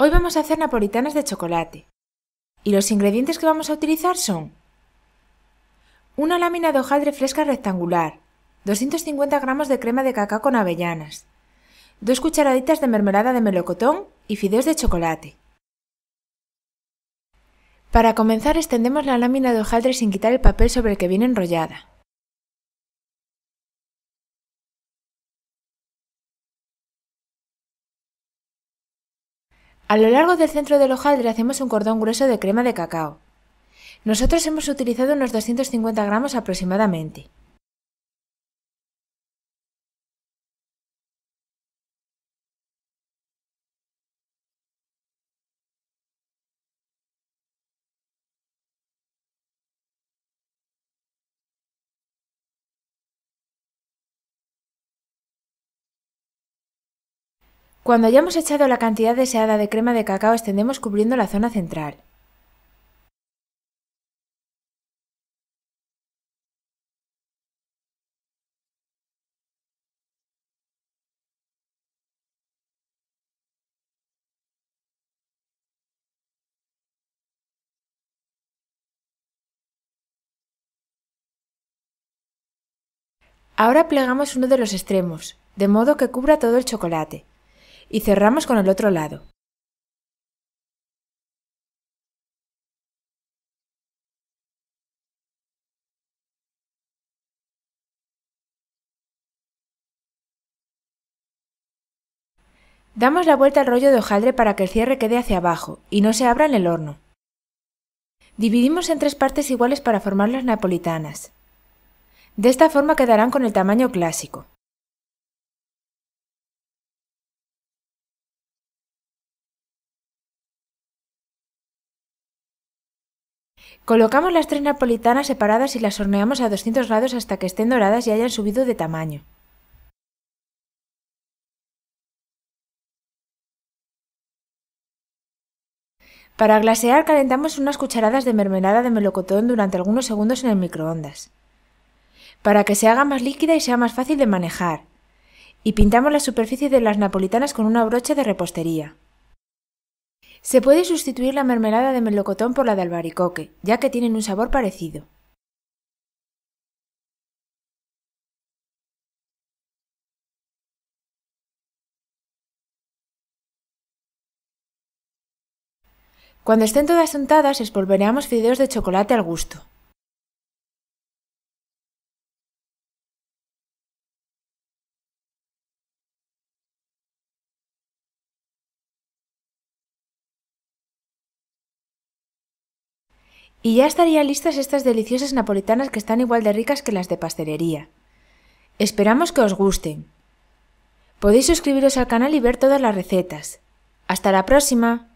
Hoy vamos a hacer napolitanas de chocolate. Y los ingredientes que vamos a utilizar son una lámina de hojaldre fresca rectangular, 250 gramos de crema de cacao con avellanas, dos cucharaditas de mermelada de melocotón y fideos de chocolate. Para comenzar extendemos la lámina de hojaldre sin quitar el papel sobre el que viene enrollada. A lo largo del centro del hojaldre hacemos un cordón grueso de crema de cacao. Nosotros hemos utilizado unos 250 gramos aproximadamente. Cuando hayamos echado la cantidad deseada de crema de cacao extendemos cubriendo la zona central. Ahora plegamos uno de los extremos, de modo que cubra todo el chocolate y cerramos con el otro lado. Damos la vuelta al rollo de hojaldre para que el cierre quede hacia abajo y no se abra en el horno. Dividimos en tres partes iguales para formar las napolitanas. De esta forma quedarán con el tamaño clásico. Colocamos las tres napolitanas separadas y las horneamos a 200 grados hasta que estén doradas y hayan subido de tamaño. Para glasear calentamos unas cucharadas de mermelada de melocotón durante algunos segundos en el microondas, para que se haga más líquida y sea más fácil de manejar, y pintamos la superficie de las napolitanas con una brocha de repostería. Se puede sustituir la mermelada de melocotón por la de albaricoque, ya que tienen un sabor parecido. Cuando estén todas untadas, espolvoreamos fideos de chocolate al gusto. Y ya estarían listas estas deliciosas napolitanas que están igual de ricas que las de pastelería. Esperamos que os gusten. Podéis suscribiros al canal y ver todas las recetas. Hasta la próxima.